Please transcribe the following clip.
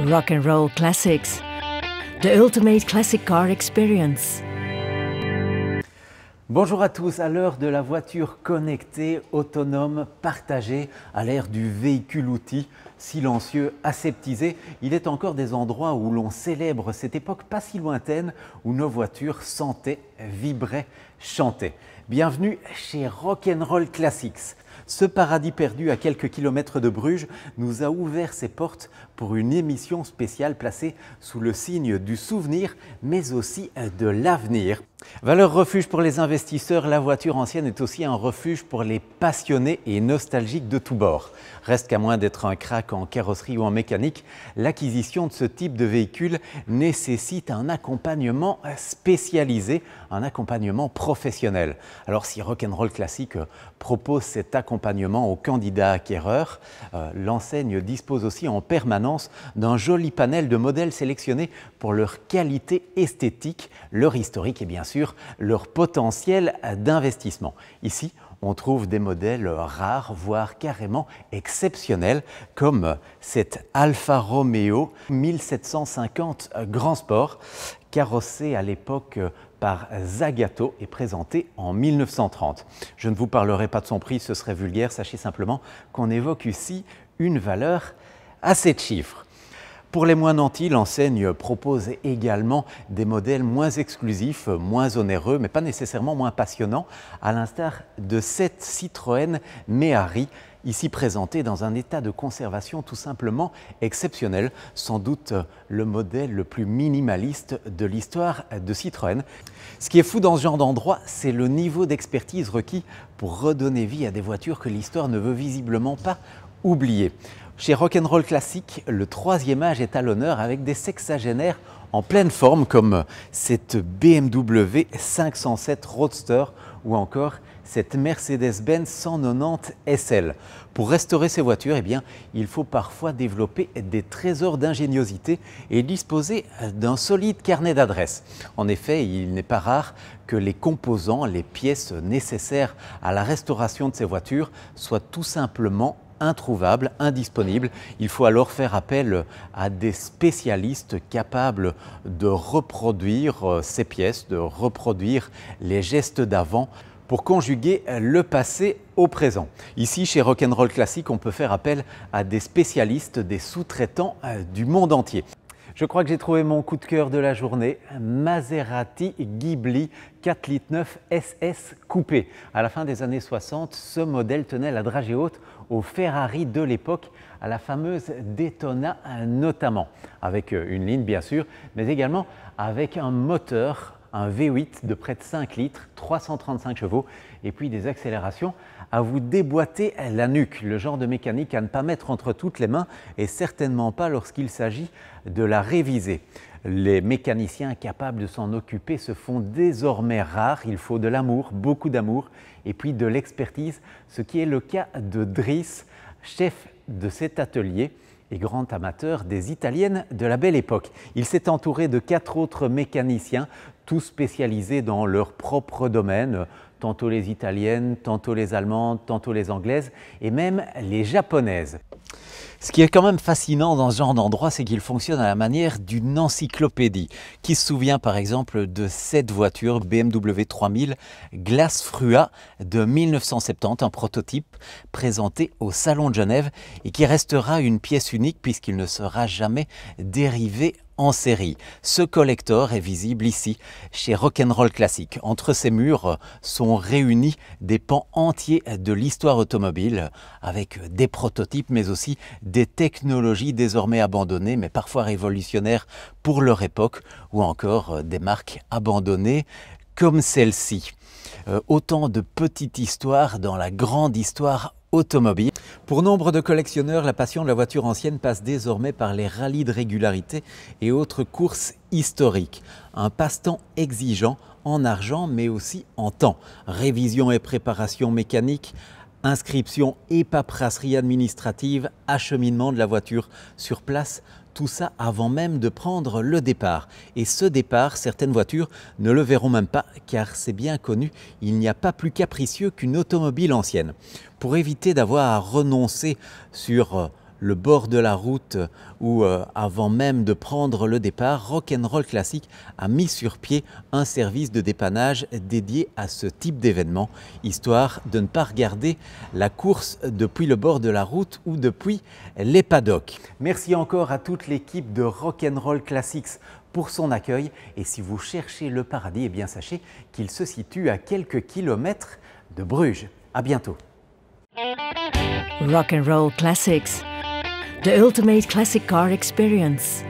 Rock and Roll Classics. The ultimate classic car experience. Bonjour à tous, à l'heure de la voiture connectée, autonome, partagée, à l'ère du véhicule outil, silencieux, aseptisé, il est encore des endroits où l'on célèbre cette époque pas si lointaine où nos voitures sentaient, vibraient, chantaient. Bienvenue chez Rock'n'Roll Classics. Ce paradis perdu à quelques kilomètres de Bruges nous a ouvert ses portes pour une émission spéciale placée sous le signe du souvenir, mais aussi de l'avenir. Valeur refuge pour les investisseurs investisseurs, la voiture ancienne est aussi un refuge pour les passionnés et nostalgiques de tous bords. Reste qu'à moins d'être un crack en carrosserie ou en mécanique, l'acquisition de ce type de véhicule nécessite un accompagnement spécialisé, un accompagnement professionnel. Alors si Rock'n'Roll Classic propose cet accompagnement aux candidats acquéreurs, euh, l'enseigne dispose aussi en permanence d'un joli panel de modèles sélectionnés pour leur qualité esthétique, leur historique et bien sûr leur potentiel d'investissement. Ici, on trouve des modèles rares, voire carrément exceptionnels, comme cet Alfa Romeo 1750 Grand Sport, carrossé à l'époque par Zagato et présenté en 1930. Je ne vous parlerai pas de son prix, ce serait vulgaire, sachez simplement qu'on évoque ici une valeur à 7 chiffres. Pour les moins nantis, l'enseigne propose également des modèles moins exclusifs, moins onéreux, mais pas nécessairement moins passionnants, à l'instar de cette Citroën Méhari, ici présentée dans un état de conservation tout simplement exceptionnel, sans doute le modèle le plus minimaliste de l'histoire de Citroën. Ce qui est fou dans ce genre d'endroit, c'est le niveau d'expertise requis pour redonner vie à des voitures que l'histoire ne veut visiblement pas oublier. Chez Rock'n'Roll Classique, le troisième âge est à l'honneur avec des sexagénaires en pleine forme comme cette BMW 507 Roadster ou encore cette Mercedes-Benz 190 SL. Pour restaurer ces voitures, eh bien, il faut parfois développer des trésors d'ingéniosité et disposer d'un solide carnet d'adresses. En effet, il n'est pas rare que les composants, les pièces nécessaires à la restauration de ces voitures soient tout simplement introuvables, indisponibles. Il faut alors faire appel à des spécialistes capables de reproduire euh, ces pièces, de reproduire les gestes d'avant pour conjuguer le passé au présent. Ici, chez Rock'n'Roll Classique, on peut faire appel à des spécialistes, des sous-traitants euh, du monde entier. Je crois que j'ai trouvé mon coup de cœur de la journée, Maserati Ghibli 4 litres 9 SS coupé. À la fin des années 60, ce modèle tenait la dragée haute aux Ferrari de l'époque, à la fameuse Daytona euh, notamment, avec euh, une ligne bien sûr, mais également avec un moteur un V8 de près de 5 litres, 335 chevaux, et puis des accélérations à vous déboîter la nuque, le genre de mécanique à ne pas mettre entre toutes les mains, et certainement pas lorsqu'il s'agit de la réviser. Les mécaniciens capables de s'en occuper se font désormais rares. Il faut de l'amour, beaucoup d'amour, et puis de l'expertise, ce qui est le cas de Driss, chef de cet atelier et grand amateur des Italiennes de la Belle Époque. Il s'est entouré de quatre autres mécaniciens, tous spécialisés dans leur propre domaine, tantôt les Italiennes, tantôt les Allemandes, tantôt les Anglaises et même les Japonaises. Ce qui est quand même fascinant dans ce genre d'endroit, c'est qu'il fonctionne à la manière d'une encyclopédie, qui se souvient par exemple de cette voiture BMW 3000 Glace Frua de 1970, un prototype présenté au Salon de Genève et qui restera une pièce unique puisqu'il ne sera jamais dérivé en série. Ce collector est visible ici chez Rock'n'Roll Classic. Entre ses murs sont réunis des pans entiers de l'histoire automobile avec des prototypes mais aussi des technologies désormais abandonnées, mais parfois révolutionnaires pour leur époque, ou encore euh, des marques abandonnées comme celle-ci. Euh, autant de petites histoires dans la grande histoire automobile. Pour nombre de collectionneurs, la passion de la voiture ancienne passe désormais par les rallyes de régularité et autres courses historiques. Un passe-temps exigeant en argent mais aussi en temps. Révision et préparation mécanique, Inscription et paperasserie administrative, acheminement de la voiture sur place, tout ça avant même de prendre le départ. Et ce départ, certaines voitures ne le verront même pas, car c'est bien connu, il n'y a pas plus capricieux qu'une automobile ancienne. Pour éviter d'avoir à renoncer sur euh, le bord de la route ou euh, avant même de prendre le départ, Rock'n'Roll Classic a mis sur pied un service de dépannage dédié à ce type d'événement, histoire de ne pas regarder la course depuis le bord de la route ou depuis les paddocks. Merci encore à toute l'équipe de Rock'n'Roll Classics pour son accueil. Et si vous cherchez le paradis, eh bien sachez qu'il se situe à quelques kilomètres de Bruges. À bientôt. Rock Classics. the ultimate classic car experience.